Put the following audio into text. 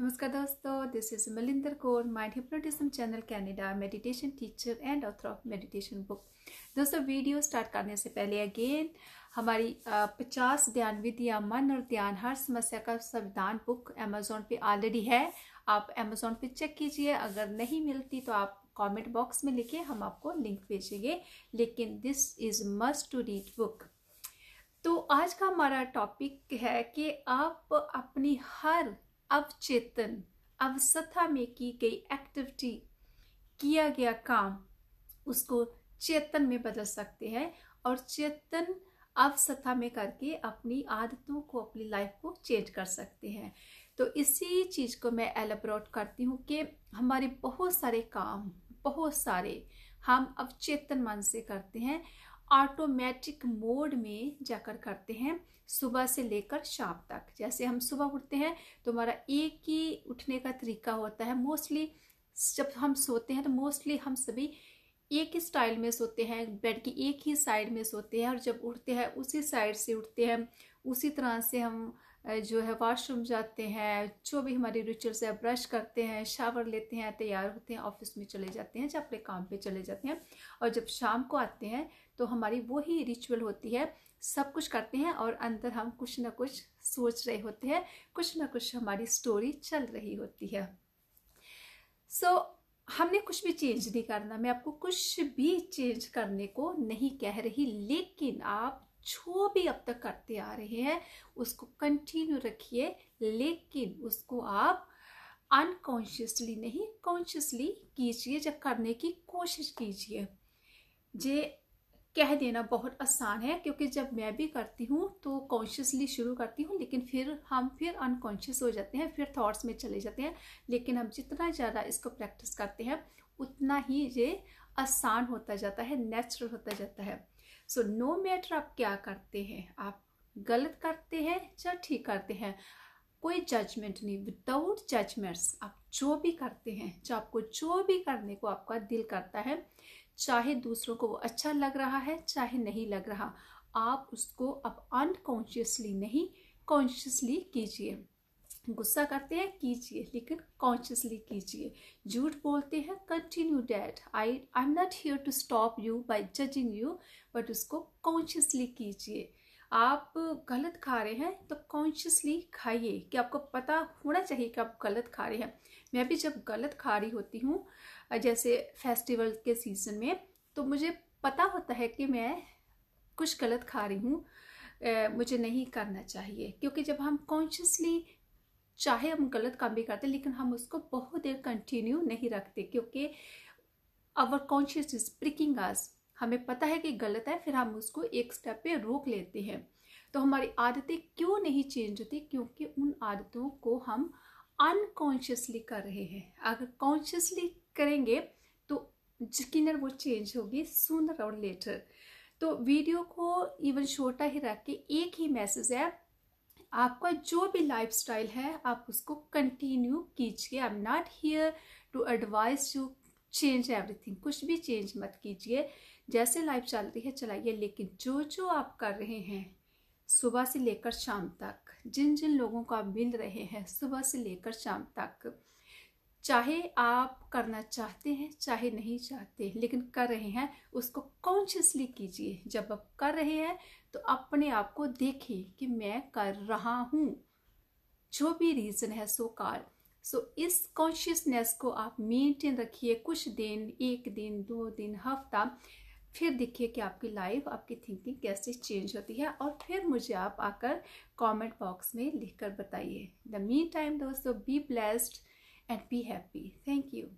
नमस्कार दोस्तों this is Malinder Kaur mind hypnotism channel Canada meditation teacher and author of meditation book दोस्तों video start करने से पहले अगेन हमारी पचास ध्यान विधियाँ मन और ध्यान हर समस्या का संविधान बुक अमेजोन पे ऑलरेडी है आप अमेजोन पे चेक कीजिए अगर नहीं मिलती तो आप कमेंट बॉक्स में लिखे हम आपको लिंक भेजेंगे लेकिन this is must to read book तो आज का हमारा टॉपिक है कि आप अपनी हर अवचेतन अवस्था में की गई एक्टिविटी किया गया काम उसको चेतन में बदल सकते हैं और चेतन अवस्था में करके अपनी आदतों को अपनी लाइफ को चेंज कर सकते हैं तो इसी चीज़ को मैं एलेबोरेट करती हूँ कि हमारे बहुत सारे काम बहुत सारे हम अवचेतन मन से करते हैं ऑटोमेटिक मोड में जाकर करते हैं सुबह से लेकर शाम तक जैसे हम सुबह उठते हैं तो हमारा एक ही उठने का तरीका होता है मोस्टली जब हम सोते हैं तो मोस्टली हम सभी एक ही स्टाइल में सोते हैं बेड की एक ही साइड में सोते हैं और जब उठते हैं उसी साइड से उठते हैं उसी तरह से हम जो है वॉशरूम जाते हैं जो भी हमारी रिचुअल्स है ब्रश करते हैं शावर लेते हैं तैयार होते हैं ऑफिस में चले जाते हैं जब अपने काम पे चले जाते हैं और जब शाम को आते हैं तो हमारी वही रिचुअल होती है सब कुछ करते हैं और अंदर हम कुछ ना कुछ सोच रहे होते हैं कुछ ना कुछ हमारी स्टोरी चल रही होती है सो so, हमने कुछ भी चेंज नहीं करना मैं आपको कुछ भी चेंज करने को नहीं कह रही लेकिन आप जो भी अब तक करते आ रहे हैं उसको कंटिन्यू रखिए लेकिन उसको आप अनकॉन्शियसली नहीं कॉन्शियसली कीजिए जब करने की कोशिश कीजिए जे कह देना बहुत आसान है क्योंकि जब मैं भी करती हूँ तो कॉन्शियसली शुरू करती हूँ लेकिन फिर हम फिर अनकॉन्शियस हो जाते हैं फिर थॉट्स में चले जाते हैं लेकिन हम जितना ज़्यादा इसको प्रैक्टिस करते हैं उतना ही ये आसान होता जाता है नेचुरल होता जाता है सो नो मैटर आप क्या करते हैं आप गलत करते हैं या ठीक करते हैं कोई जजमेंट नहीं विदाउट जजमेंट्स आप जो भी करते हैं चाहे आपको जो भी करने को आपका दिल करता है चाहे दूसरों को वो अच्छा लग रहा है चाहे नहीं लग रहा आप उसको अब अनकॉन्शियसली नहीं कॉन्शियसली कीजिए गुस्सा करते हैं कीजिए लेकिन कॉन्शियसली कीजिए झूठ बोलते हैं continue that I I am not here to stop you by judging you but उसको कॉन्शियसली कीजिए आप गलत खा रहे हैं तो कॉन्शियसली खाइए कि आपको पता होना चाहिए कि आप गलत खा रहे हैं मैं भी जब गलत खा रही होती हूँ जैसे फेस्टिवल के सीज़न में तो मुझे पता होता है कि मैं कुछ गलत खा रही हूँ मुझे नहीं करना चाहिए क्योंकि जब हम कॉन्शियसली चाहे हम गलत काम भी करते लेकिन हम उसको बहुत देर कंटिन्यू नहीं रखते क्योंकि आवर कॉन्शियस इज प्रिकिंग आज हमें पता है कि गलत है फिर हम उसको एक स्टेप पे रोक लेते हैं तो हमारी आदतें क्यों नहीं चेंज होती क्योंकि उन आदतों को हम अनकॉन्शियसली कर रहे हैं अगर कॉन्शियसली करेंगे तो यकीन वो चेंज होगी सुनर और लेटर तो वीडियो को इवन छोटा ही रख के एक ही मैसेज है आपका जो भी लाइफ स्टाइल है आप उसको कंटिन्यू कीजिए I am not here to advice you change everything कुछ भी चेंज मत कीजिए जैसे लाइफ चल रही है चलाइए लेकिन जो जो आप कर रहे हैं सुबह से लेकर शाम तक जिन जिन लोगों को आप मिल रहे हैं सुबह से लेकर शाम तक चाहे आप करना चाहते हैं चाहे नहीं चाहते लेकिन कर रहे हैं उसको कॉन्शियसली कीजिए जब आप कर रहे हैं तो अपने आप को देखिए कि मैं कर रहा हूँ जो भी रीज़न है सो कार सो इस कॉन्शियसनेस को आप मेंटेन रखिए कुछ दिन एक दिन दो दिन हफ्ता फिर देखिए कि आपकी लाइफ आपकी थिंकिंग कैसे चेंज होती है और फिर मुझे आप आकर कमेंट बॉक्स में लिखकर बताइए द मीन टाइम दोस्तों be blessed and be happy. Thank you.